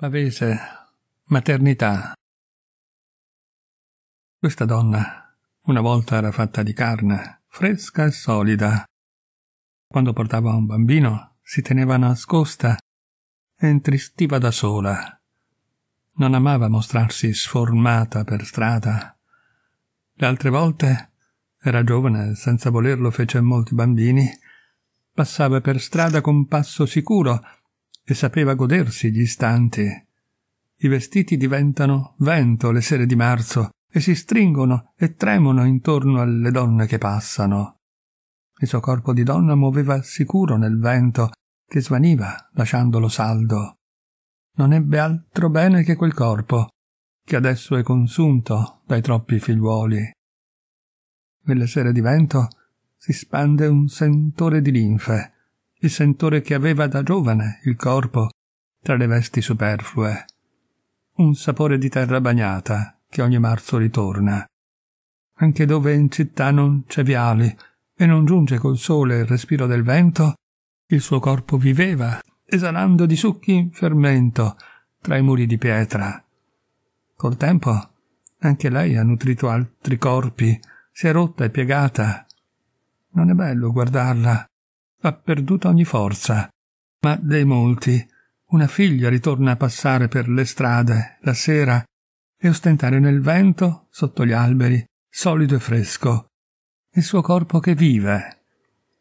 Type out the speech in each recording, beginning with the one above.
Pavese, maternità. Questa donna, una volta era fatta di carne, fresca e solida. Quando portava un bambino, si teneva nascosta e intristiva da sola. Non amava mostrarsi sformata per strada. Le altre volte era giovane e senza volerlo fece molti bambini. Passava per strada con passo sicuro e sapeva godersi gli istanti. I vestiti diventano vento le sere di marzo e si stringono e tremono intorno alle donne che passano. Il suo corpo di donna muoveva sicuro nel vento che svaniva lasciandolo saldo. Non ebbe altro bene che quel corpo, che adesso è consunto dai troppi figliuoli. Nelle sere di vento si spande un sentore di linfe il sentore che aveva da giovane il corpo tra le vesti superflue, un sapore di terra bagnata che ogni marzo ritorna, anche dove in città non c'è viali e non giunge col sole il respiro del vento, il suo corpo viveva, esalando di succhi in fermento tra i muri di pietra. Col tempo anche lei ha nutrito altri corpi, si è rotta e piegata. Non è bello guardarla, ha perduta ogni forza. Ma dei molti, una figlia ritorna a passare per le strade la sera e ostentare nel vento, sotto gli alberi, solido e fresco, il suo corpo che vive.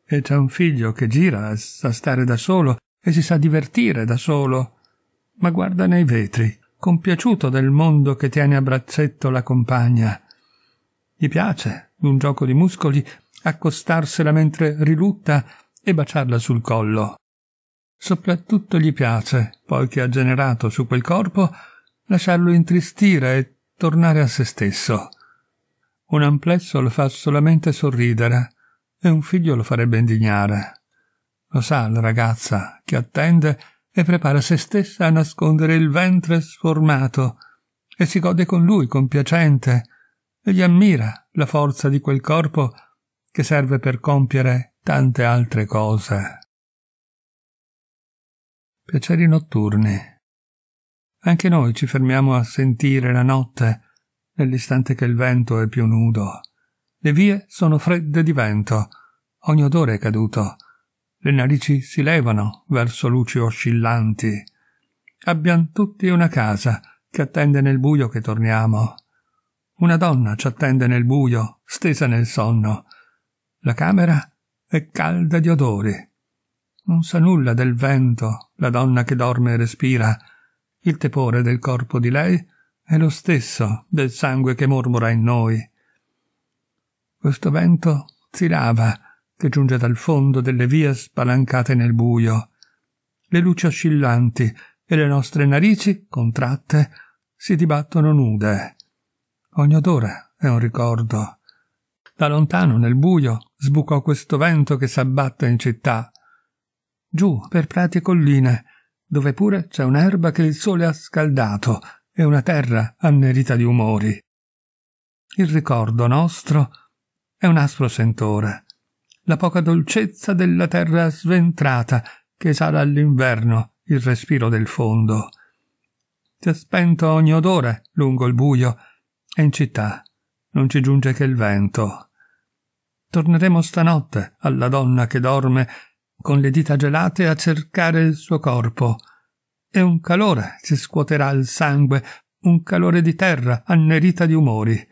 E c'è un figlio che gira, sa stare da solo e si sa divertire da solo, ma guarda nei vetri, compiaciuto del mondo che tiene a braccetto la compagna. Gli piace, d'un gioco di muscoli, accostarsela mentre rilutta e baciarla sul collo. Soprattutto gli piace, poiché ha generato su quel corpo, lasciarlo intristire e tornare a se stesso. Un amplesso lo fa solamente sorridere e un figlio lo farebbe indignare. Lo sa la ragazza che attende e prepara se stessa a nascondere il ventre sformato e si gode con lui compiacente e gli ammira la forza di quel corpo che serve per compiere tante altre cose. Piaceri notturni. Anche noi ci fermiamo a sentire la notte, nell'istante che il vento è più nudo. Le vie sono fredde di vento, ogni odore è caduto, le narici si levano verso luci oscillanti. Abbiamo tutti una casa che attende nel buio che torniamo. Una donna ci attende nel buio, stesa nel sonno. La camera è e calda di odori. Non sa nulla del vento, la donna che dorme e respira. Il tepore del corpo di lei è lo stesso del sangue che mormora in noi. Questo vento zirava, che giunge dal fondo delle vie spalancate nel buio. Le luci oscillanti e le nostre narici, contratte, si dibattono nude. Ogni odore è un ricordo. Da lontano, nel buio, sbucò questo vento che s'abbatte in città. Giù, per prati e colline, dove pure c'è un'erba che il sole ha scaldato e una terra annerita di umori. Il ricordo nostro è un aspro sentore, la poca dolcezza della terra sventrata che sale all'inverno il respiro del fondo. Si è spento ogni odore lungo il buio e in città non ci giunge che il vento. Torneremo stanotte alla donna che dorme con le dita gelate a cercare il suo corpo. E un calore ci scuoterà il sangue, un calore di terra annerita di umori,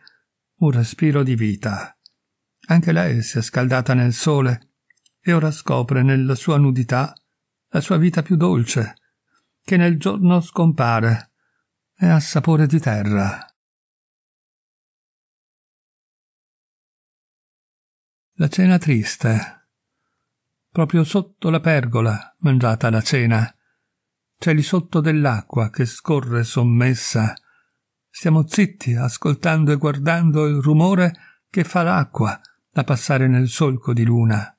un respiro di vita. Anche lei si è scaldata nel sole e ora scopre nella sua nudità la sua vita più dolce, che nel giorno scompare e ha sapore di terra. La cena triste. Proprio sotto la pergola, mangiata la cena. C'è lì sotto dell'acqua che scorre sommessa. Stiamo zitti, ascoltando e guardando il rumore che fa l'acqua da passare nel solco di luna.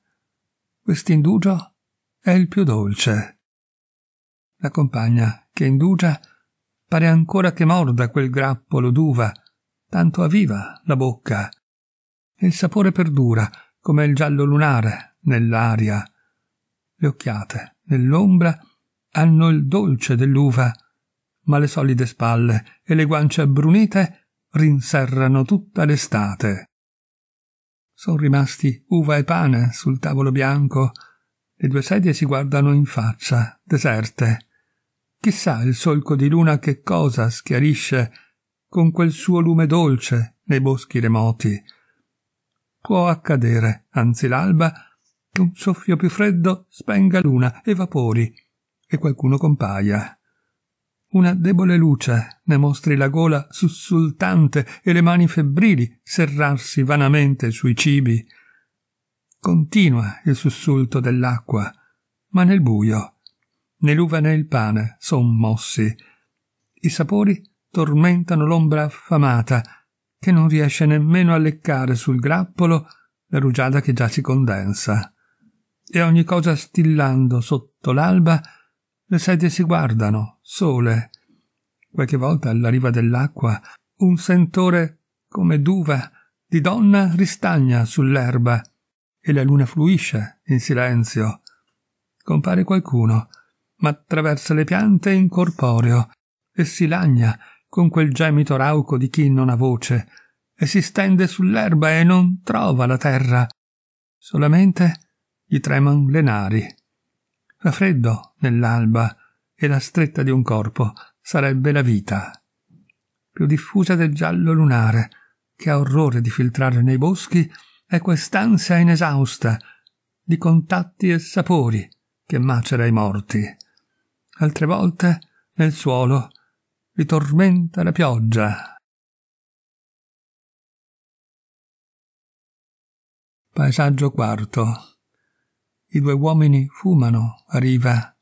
Quest'indugio è il più dolce. La compagna che indugia pare ancora che morda quel grappolo d'uva, tanto avviva la bocca. il sapore perdura, come il giallo lunare nell'aria. Le occhiate, nell'ombra, hanno il dolce dell'uva, ma le solide spalle e le guance abbrunite rinserrano tutta l'estate. Sono rimasti uva e pane sul tavolo bianco. Le due sedie si guardano in faccia, deserte. Chissà il solco di luna che cosa schiarisce con quel suo lume dolce nei boschi remoti può accadere, anzi l'alba, che un soffio più freddo spenga luna, e vapori e qualcuno compaia. Una debole luce ne mostri la gola sussultante e le mani febbrili serrarsi vanamente sui cibi. Continua il sussulto dell'acqua, ma nel buio. Né l'uva né il pane son mossi. I sapori tormentano l'ombra affamata, che non riesce nemmeno a leccare sul grappolo la rugiada che già si condensa. E ogni cosa stillando sotto l'alba, le sedie si guardano, sole. Qualche volta alla riva dell'acqua un sentore come d'uva di donna ristagna sull'erba e la luna fluisce in silenzio. Compare qualcuno, ma attraversa le piante incorporeo e si lagna con quel gemito rauco di chi non ha voce, e si stende sull'erba e non trova la terra. Solamente gli treman le nari. Fa freddo nell'alba e la stretta di un corpo sarebbe la vita. Più diffusa del giallo lunare, che ha orrore di filtrare nei boschi, è quest'ansia inesausta di contatti e sapori che macera i morti. Altre volte nel suolo li tormenta la pioggia. Paesaggio quarto. I due uomini fumano a riva.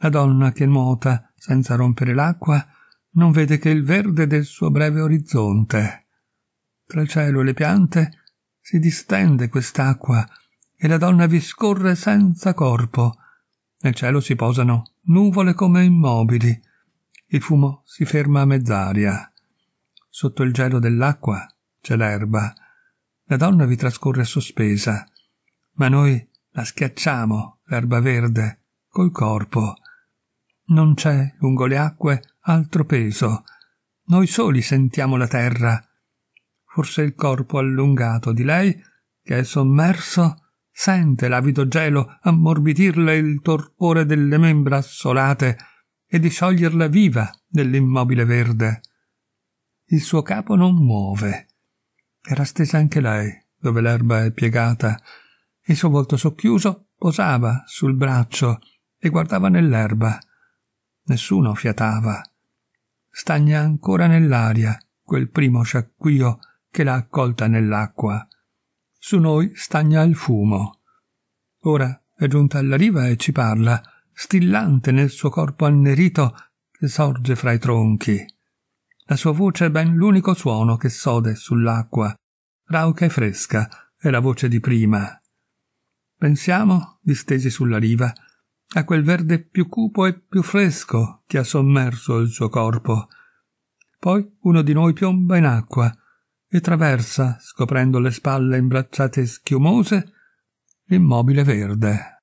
La donna che nuota senza rompere l'acqua non vede che il verde del suo breve orizzonte. Tra il cielo e le piante si distende quest'acqua e la donna vi scorre senza corpo. Nel cielo si posano nuvole come immobili il fumo si ferma a mezz'aria. Sotto il gelo dell'acqua c'è l'erba. La donna vi trascorre sospesa, ma noi la schiacciamo, l'erba verde, col corpo. Non c'è, lungo le acque, altro peso. Noi soli sentiamo la terra. Forse il corpo allungato di lei, che è sommerso, sente l'avido gelo ammorbidirle il torpore delle membra assolate e di scioglierla viva nell'immobile verde. Il suo capo non muove. Era stesa anche lei, dove l'erba è piegata. Il suo volto socchiuso posava sul braccio e guardava nell'erba. Nessuno fiatava. Stagna ancora nell'aria quel primo sciacquio che l'ha accolta nell'acqua. Su noi stagna il fumo. Ora è giunta alla riva e ci parla stillante nel suo corpo annerito che sorge fra i tronchi. La sua voce è ben l'unico suono che sode sull'acqua, rauca e fresca, è la voce di prima. Pensiamo, distesi sulla riva, a quel verde più cupo e più fresco che ha sommerso il suo corpo. Poi uno di noi piomba in acqua e traversa, scoprendo le spalle imbracciate schiumose, l'immobile verde.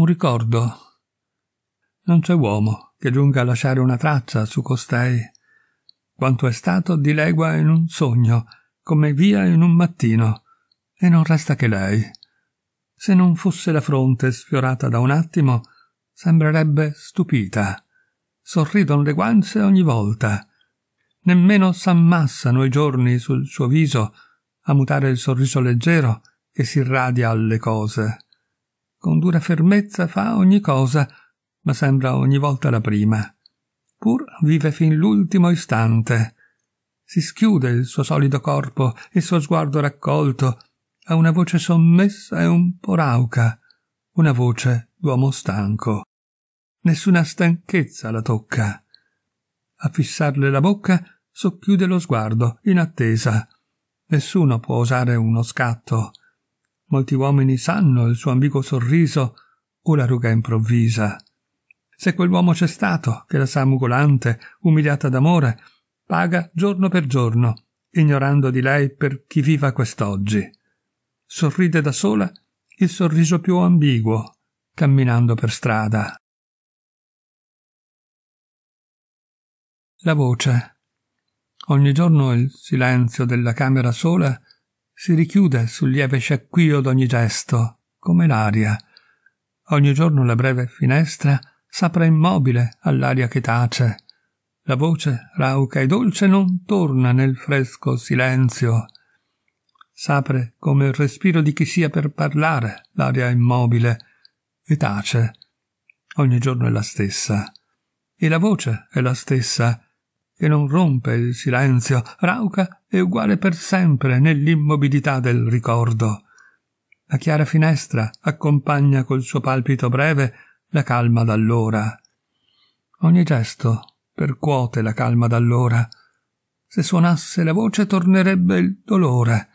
un ricordo. Non c'è uomo che giunga a lasciare una traccia su costei. Quanto è stato dilegua in un sogno, come via in un mattino, e non resta che lei. Se non fosse la fronte sfiorata da un attimo, sembrerebbe stupita. Sorridono le guance ogni volta. Nemmeno s'ammassano i giorni sul suo viso a mutare il sorriso leggero che si irradia alle cose con dura fermezza fa ogni cosa, ma sembra ogni volta la prima. Pur vive fin l'ultimo istante. Si schiude il suo solido corpo, il suo sguardo raccolto, ha una voce sommessa e un po' rauca, una voce d'uomo stanco. Nessuna stanchezza la tocca. A fissarle la bocca socchiude lo sguardo, in attesa. Nessuno può osare uno scatto. Molti uomini sanno il suo ambiguo sorriso o la ruga improvvisa. Se quell'uomo c'è stato, che la sa mugolante, umiliata d'amore, paga giorno per giorno, ignorando di lei per chi viva quest'oggi. Sorride da sola il sorriso più ambiguo, camminando per strada. La voce. Ogni giorno il silenzio della camera sola si richiude sul lieve sciacquio d'ogni gesto, come l'aria. Ogni giorno la breve finestra s'apre immobile all'aria che tace. La voce rauca e dolce non torna nel fresco silenzio. S'apre come il respiro di chi sia per parlare l'aria immobile e tace. Ogni giorno è la stessa. E la voce è la stessa che non rompe il silenzio, rauca e uguale per sempre nell'immobilità del ricordo. La chiara finestra accompagna col suo palpito breve la calma d'allora. Ogni gesto percuote la calma d'allora. Se suonasse la voce tornerebbe il dolore.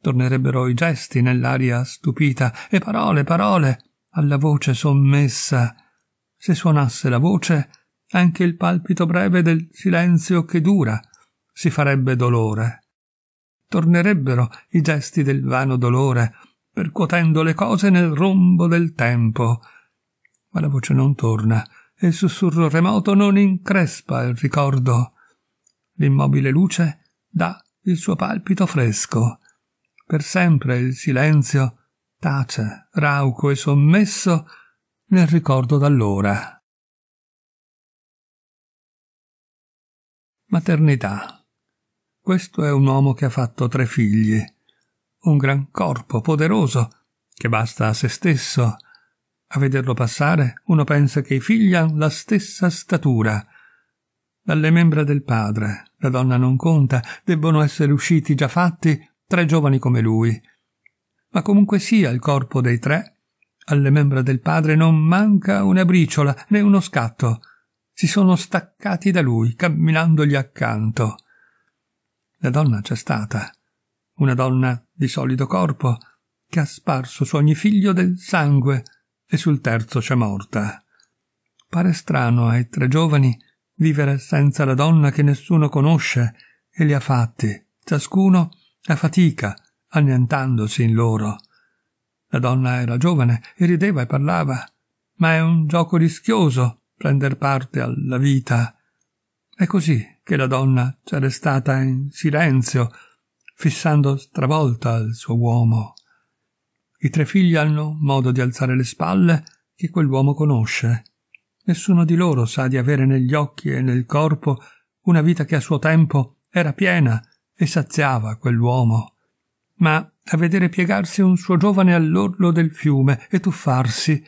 Tornerebbero i gesti nell'aria stupita e parole, parole alla voce sommessa. Se suonasse la voce anche il palpito breve del silenzio che dura si farebbe dolore. Tornerebbero i gesti del vano dolore, percuotendo le cose nel rombo del tempo. Ma la voce non torna, e il sussurro remoto non increspa il ricordo. L'immobile luce dà il suo palpito fresco. Per sempre il silenzio tace, rauco e sommesso nel ricordo d'allora. Maternità. Questo è un uomo che ha fatto tre figli, un gran corpo poderoso, che basta a se stesso. A vederlo passare, uno pensa che i figli hanno la stessa statura. Dalle membra del padre, la donna non conta, debbono essere usciti già fatti tre giovani come lui. Ma comunque sia il corpo dei tre, alle membra del padre non manca una briciola né uno scatto si sono staccati da lui, camminandogli accanto. La donna c'è stata, una donna di solido corpo, che ha sparso su ogni figlio del sangue e sul terzo c'è morta. Pare strano ai tre giovani vivere senza la donna che nessuno conosce e li ha fatti, ciascuno a fatica, annientandosi in loro. La donna era giovane e rideva e parlava, ma è un gioco rischioso prender parte alla vita. È così che la donna c'è restata in silenzio, fissando stravolta il suo uomo. I tre figli hanno modo di alzare le spalle che quell'uomo conosce. Nessuno di loro sa di avere negli occhi e nel corpo una vita che a suo tempo era piena e saziava quell'uomo. Ma a vedere piegarsi un suo giovane all'orlo del fiume e tuffarsi,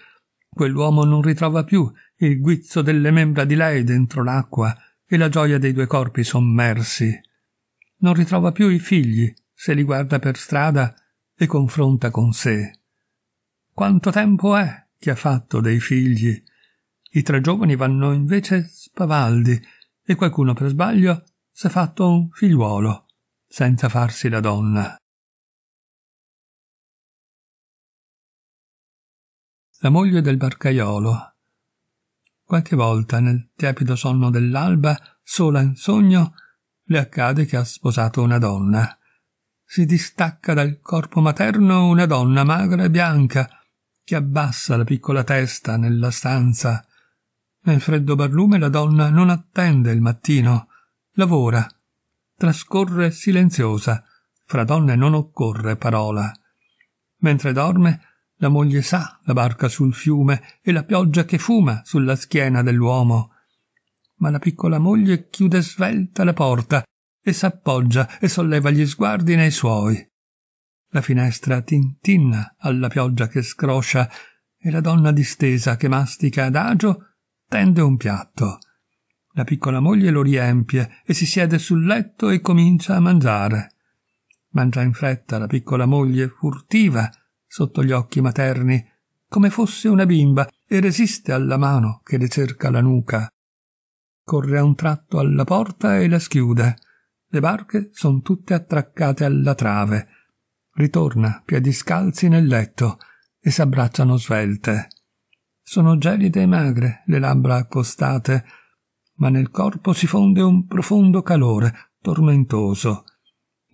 quell'uomo non ritrova più il guizzo delle membra di lei dentro l'acqua e la gioia dei due corpi sommersi. Non ritrova più i figli se li guarda per strada e confronta con sé. Quanto tempo è che ha fatto dei figli? I tre giovani vanno invece spavaldi e qualcuno per sbaglio si è fatto un figliuolo senza farsi la donna. La moglie del barcaiolo Qualche volta, nel tiepido sonno dell'alba, sola in sogno, le accade che ha sposato una donna. Si distacca dal corpo materno una donna magra e bianca, che abbassa la piccola testa nella stanza. Nel freddo barlume la donna non attende il mattino, lavora, trascorre silenziosa, fra donne non occorre parola. Mentre dorme, la moglie sa la barca sul fiume e la pioggia che fuma sulla schiena dell'uomo. Ma la piccola moglie chiude svelta la porta e s'appoggia e solleva gli sguardi nei suoi. La finestra tintinna alla pioggia che scroscia e la donna distesa che mastica adagio tende un piatto. La piccola moglie lo riempie e si siede sul letto e comincia a mangiare. Mangia in fretta la piccola moglie furtiva sotto gli occhi materni, come fosse una bimba, e resiste alla mano che le cerca la nuca. Corre a un tratto alla porta e la schiude. Le barche son tutte attraccate alla trave. Ritorna, piedi scalzi, nel letto, e s'abbracciano svelte. Sono gelide e magre, le labbra accostate, ma nel corpo si fonde un profondo calore, tormentoso.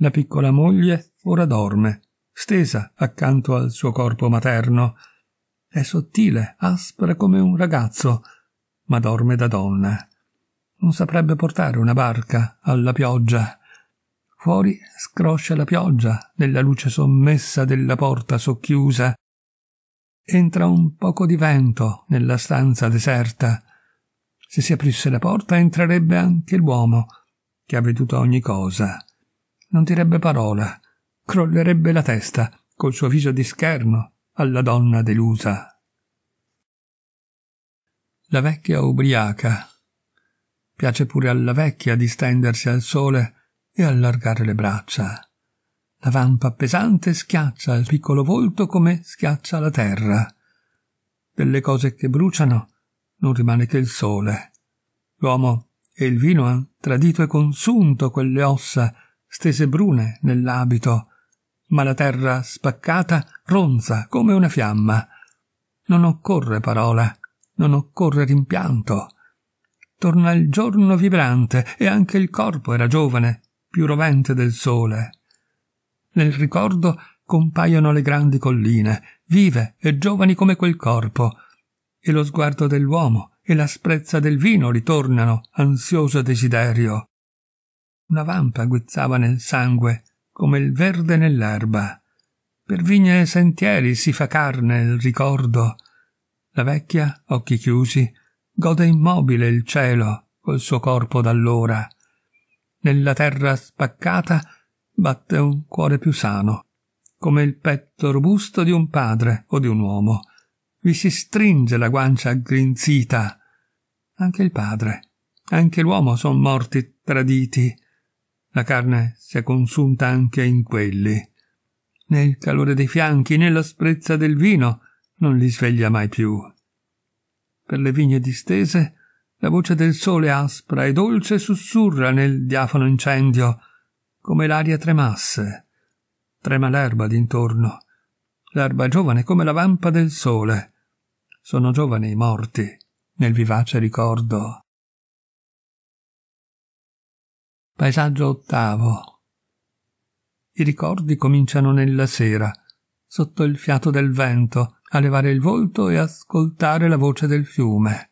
La piccola moglie ora dorme, stesa accanto al suo corpo materno. È sottile, aspra come un ragazzo, ma dorme da donna. Non saprebbe portare una barca alla pioggia. Fuori scroscia la pioggia nella luce sommessa della porta socchiusa. Entra un poco di vento nella stanza deserta. Se si aprisse la porta entrerebbe anche l'uomo, che ha veduto ogni cosa. Non direbbe parola, crollerebbe la testa, col suo viso di scherno, alla donna delusa. La vecchia ubriaca. Piace pure alla vecchia distendersi al sole e allargare le braccia. La vampa pesante schiaccia il piccolo volto come schiaccia la terra. Delle cose che bruciano non rimane che il sole. L'uomo e il vino hanno tradito e consunto quelle ossa stese brune nell'abito ma la terra spaccata ronza come una fiamma. Non occorre parola, non occorre rimpianto. Torna il giorno vibrante e anche il corpo era giovane, più rovente del sole. Nel ricordo compaiono le grandi colline, vive e giovani come quel corpo, e lo sguardo dell'uomo e l'asprezza del vino ritornano, ansioso desiderio. Una vampa guizzava nel sangue come il verde nell'erba. Per vigne e sentieri si fa carne il ricordo. La vecchia, occhi chiusi, gode immobile il cielo col suo corpo d'allora. Nella terra spaccata batte un cuore più sano, come il petto robusto di un padre o di un uomo. Vi si stringe la guancia aggrinzita. Anche il padre, anche l'uomo son morti traditi la carne si è consunta anche in quelli. Nel calore dei fianchi nell'asprezza del vino non li sveglia mai più. Per le vigne distese, la voce del sole aspra e dolce sussurra nel diafano incendio, come l'aria tremasse. Trema l'erba d'intorno, l'erba giovane come la vampa del sole. Sono giovani i morti nel vivace ricordo. Paesaggio ottavo. I ricordi cominciano nella sera, sotto il fiato del vento, a levare il volto e ascoltare la voce del fiume.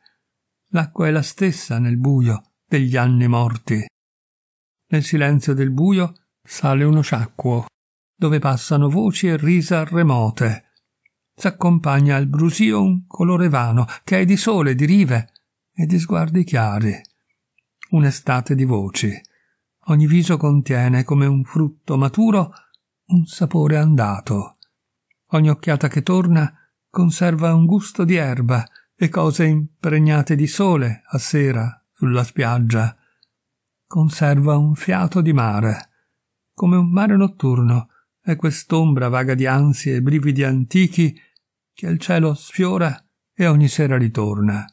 L'acqua è la stessa nel buio degli anni morti. Nel silenzio del buio sale uno sciacquo, dove passano voci e risa remote. S'accompagna al brusio un colore vano, che è di sole, di rive e di sguardi chiari. Un'estate di voci ogni viso contiene, come un frutto maturo, un sapore andato. Ogni occhiata che torna conserva un gusto di erba e cose impregnate di sole a sera sulla spiaggia. Conserva un fiato di mare. Come un mare notturno è quest'ombra vaga di ansie e brividi antichi che il cielo sfiora e ogni sera ritorna.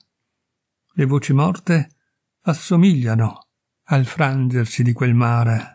Le voci morte assomigliano al frangersi di quel mare